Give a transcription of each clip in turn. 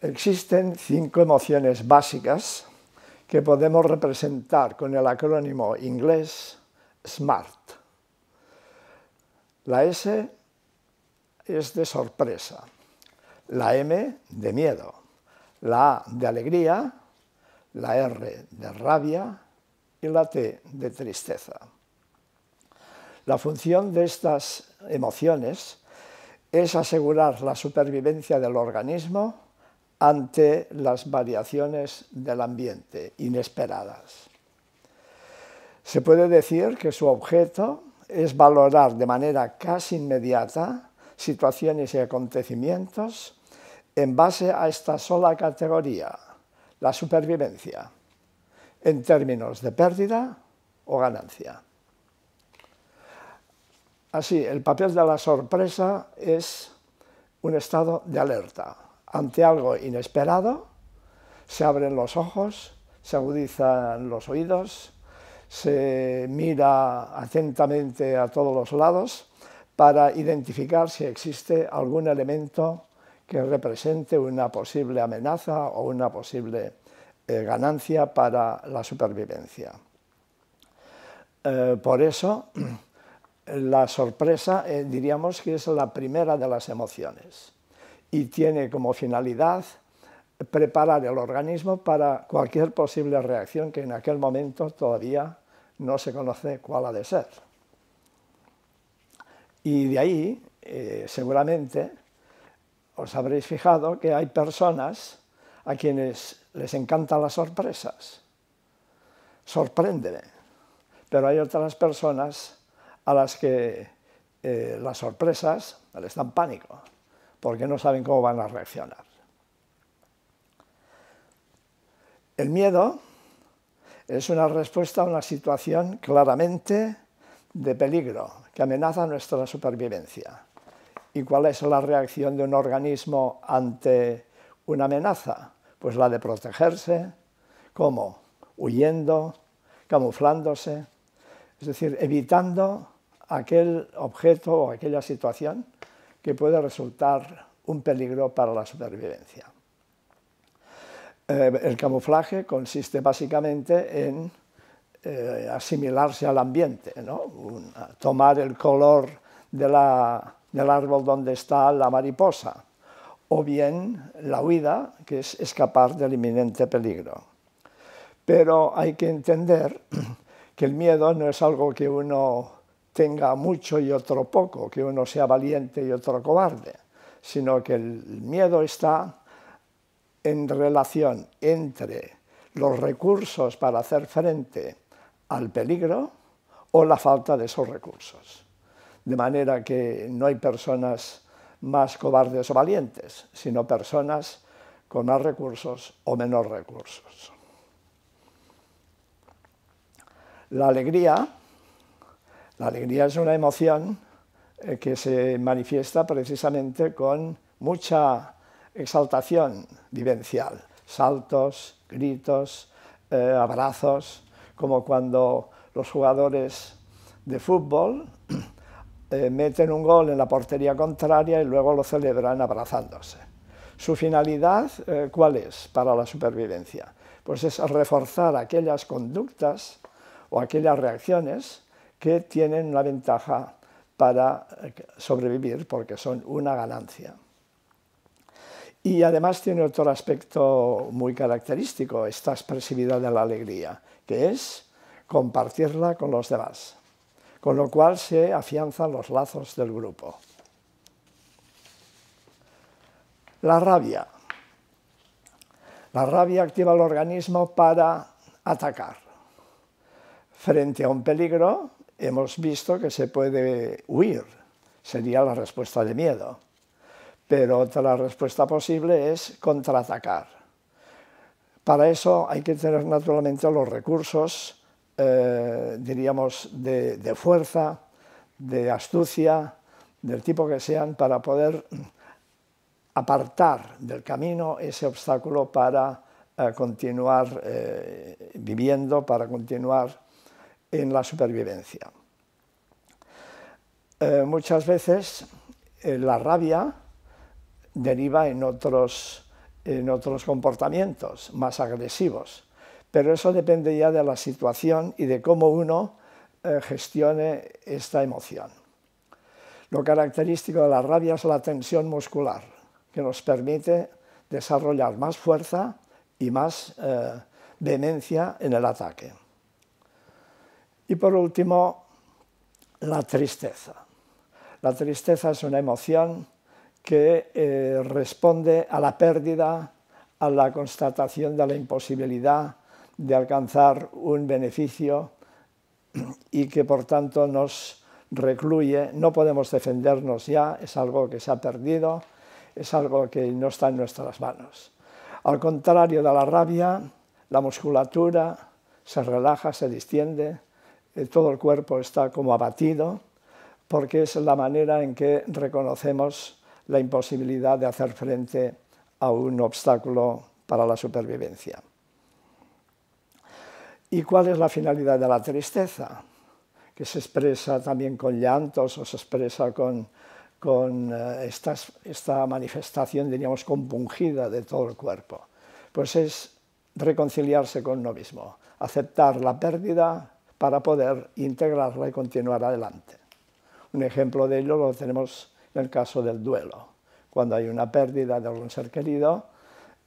Existen cinco emociones básicas que podemos representar con el acrónimo inglés SMART. La S es de sorpresa, la M de miedo, la A de alegría, la R de rabia y la T de tristeza. La función de estas emociones es asegurar la supervivencia del organismo ante las variaciones del ambiente inesperadas. Se puede decir que su objeto es valorar de manera casi inmediata situaciones y acontecimientos en base a esta sola categoría, la supervivencia, en términos de pérdida o ganancia. Así, el papel de la sorpresa es un estado de alerta ante algo inesperado, se abren los ojos, se agudizan los oídos, se mira atentamente a todos los lados para identificar si existe algún elemento que represente una posible amenaza o una posible eh, ganancia para la supervivencia. Eh, por eso, la sorpresa eh, diríamos que es la primera de las emociones y tiene como finalidad preparar el organismo para cualquier posible reacción que en aquel momento todavía no se conoce cuál ha de ser. Y de ahí, eh, seguramente, os habréis fijado que hay personas a quienes les encantan las sorpresas. sorprenden, Pero hay otras personas a las que eh, las sorpresas les dan pánico porque no saben cómo van a reaccionar. El miedo es una respuesta a una situación claramente de peligro que amenaza nuestra supervivencia. ¿Y cuál es la reacción de un organismo ante una amenaza? Pues la de protegerse. ¿Cómo? Huyendo, camuflándose, es decir, evitando aquel objeto o aquella situación que puede resultar un peligro para la supervivencia. Eh, el camuflaje consiste básicamente en eh, asimilarse al ambiente, tomar el color del árbol donde está la mariposa, o bien la huida, que es escapar del inminente peligro. Pero hay que entender que el miedo no es algo que uno tenga mucho y otro poco, que uno sea valiente y otro cobarde, sino que el miedo está en relación entre los recursos para hacer frente al peligro o la falta de esos recursos. De manera que no hay personas más cobardes o valientes, sino personas con más recursos o menos recursos. La alegría la alegría es una emoción eh, que se manifiesta precisamente con mucha exaltación vivencial, saltos, gritos, eh, abrazos, como cuando los jugadores de fútbol eh, meten un gol en la portería contraria y luego lo celebran abrazándose. ¿Su finalidad cuál es para la supervivencia? Pues es reforzar aquellas conductas o aquellas reacciones que tienen una ventaja para eh, sobrevivir porque son una ganancia. Y además tiene otro aspecto muy característico, esta expresividad de la alegría, que es compartirla con los demás, con lo cual se afianzan los lazos del grupo. La rabia. La rabia activa el organismo para atacar. Frente a un peligro, hemos visto que se puede huir, sería la respuesta de miedo. Pero otra respuesta posible es contraatacar. Para eso hay que tener naturalmente los recursos, eh, diríamos, de, fuerza, de astucia, del tipo que sean, para poder apartar del camino ese obstáculo para eh, continuar eh, viviendo, para continuar en la supervivencia. Eh, muchas veces eh, la rabia deriva en otros, comportamientos más agresivos, pero eso depende ya de la situación y de cómo uno eh, gestione esta emoción. Lo característico de la rabia es la tensión muscular, que nos permite desarrollar más fuerza y más vehemencia en el ataque. Y por último, la tristeza. La tristeza es una emoción que eh, responde a la pérdida, a la constatación de la imposibilidad de alcanzar un beneficio y que por tanto nos recluye, no podemos defendernos ya, es algo que se ha perdido, es algo que no está en nuestras manos. Al contrario de la rabia, la musculatura se relaja, se distiende, eh, todo el cuerpo está como abatido, porque es la manera en que reconocemos la imposibilidad de hacer frente a un obstáculo para la supervivencia. ¿Y cuál es la finalidad de la tristeza? Que se expresa también con llantos o se expresa con, eh, esta, esta manifestación, diríamos, compungida de todo el cuerpo. Pues es reconciliarse con uno mismo, aceptar la pérdida para poder integrarla y continuar adelante. Un ejemplo de ello lo tenemos en el caso del duelo. Cuando hay una pérdida de algún ser querido,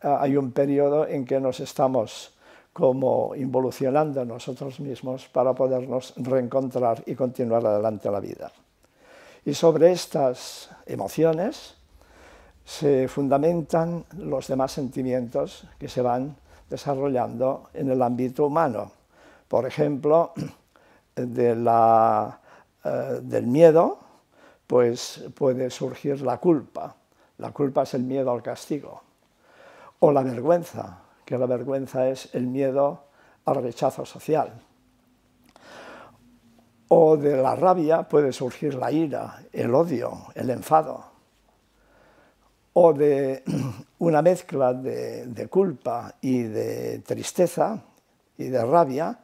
eh, hay un periodo en que nos estamos como involucionando nosotros mismos para podernos reencontrar y continuar adelante la vida. Y sobre estas emociones se fundamentan los demás sentimientos que se van desarrollando en el ámbito humano por ejemplo, eh, del miedo, pues puede surgir la culpa. La culpa es el miedo al castigo. O la vergüenza, que la vergüenza es el miedo al rechazo social. O de la rabia puede surgir la ira, el odio, el enfado. O de una mezcla de culpa y de tristeza y de rabia,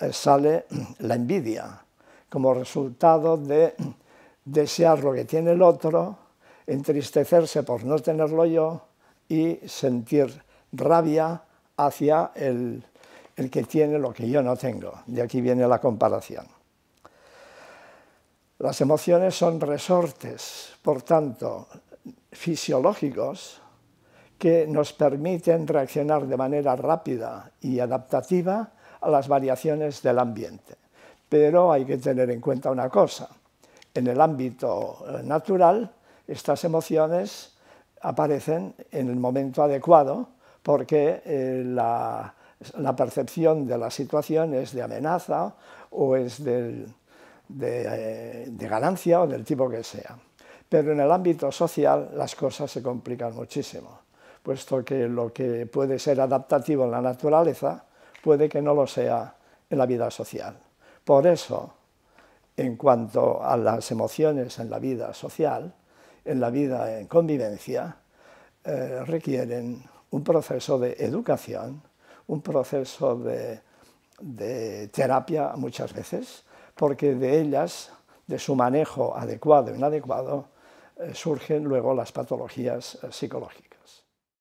eh, sale la envidia como resultado de desear lo que tiene el otro, entristecerse por no tenerlo yo y sentir rabia hacia el, el que tiene lo que yo no tengo. De aquí viene la comparación. Las emociones son resortes, por tanto, fisiológicos que nos permiten reaccionar de manera rápida y adaptativa las variaciones del ambiente. Pero hay que tener en cuenta una cosa. En el ámbito eh, natural, estas emociones aparecen en el momento adecuado porque eh, la, percepción de la situación es de amenaza o es de, eh, de ganancia o del tipo que sea. Pero en el ámbito social las cosas se complican muchísimo, puesto que lo que puede ser adaptativo en la naturaleza puede que no lo sea en la vida social. Por eso, en cuanto a las emociones en la vida social, en la vida en convivencia, eh, requieren un proceso de educación, un proceso de, terapia muchas veces, porque de ellas, de su manejo adecuado e inadecuado, eh, surgen luego las patologías eh, psicológicas.